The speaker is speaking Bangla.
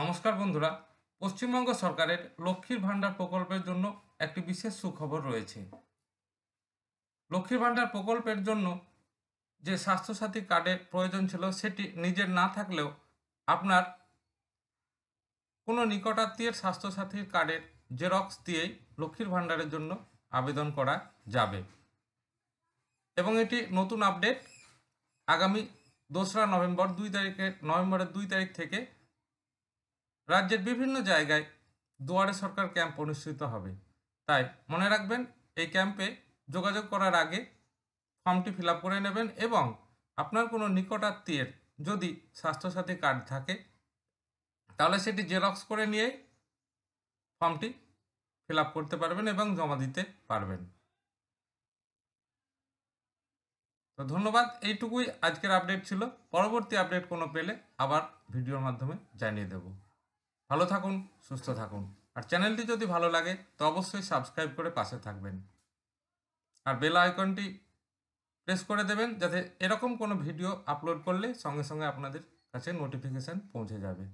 নমস্কার বন্ধুরা পশ্চিমবঙ্গ সরকারের লক্ষ্মীর ভাণ্ডার প্রকল্পের জন্য একটি বিশেষ সুখবর রয়েছে লক্ষ্মীর ভাণ্ডার প্রকল্পের জন্য যে স্বাস্থ্যসাথী কার্ডের প্রয়োজন ছিল সেটি নিজের না থাকলেও আপনার কোনো নিকটাত্মীয়ের স্বাস্থ্যসাথীর কার্ডের জেরক্স দিয়েই লক্ষ্মীর ভাণ্ডারের জন্য আবেদন করা যাবে এবং এটি নতুন আপডেট আগামী দোসরা নভেম্বর দুই তারিখের নভেম্বরের দুই তারিখ থেকে রাজ্যের বিভিন্ন জায়গায় দুয়ারে সরকার ক্যাম্প অনুষ্ঠিত হবে তাই মনে রাখবেন এই ক্যাম্পে যোগাযোগ করার আগে ফর্মটি ফিল করে নেবেন এবং আপনার কোনো নিকটাত্মীয়ের যদি স্বাস্থ্যসাথী কার্ড থাকে তাহলে সেটি জেরক্স করে নিয়ে ফর্মটি ফিল করতে পারবেন এবং জমা দিতে পারবেন তো ধন্যবাদ এইটুকুই আজকের আপডেট ছিল পরবর্তী আপডেট কোনো পেলে আবার ভিডিওর মাধ্যমে জানিয়ে দেবো ভালো থাকুন সুস্থ থাকুন আর চ্যানেলটি যদি ভালো লাগে তো অবশ্যই সাবস্ক্রাইব করে পাশে থাকবেন আর বেল আইকনটি প্রেস করে দেবেন যাতে এরকম কোনো ভিডিও আপলোড করলে সঙ্গে সঙ্গে আপনাদের কাছে নোটিফিকেশান পৌঁছে যাবে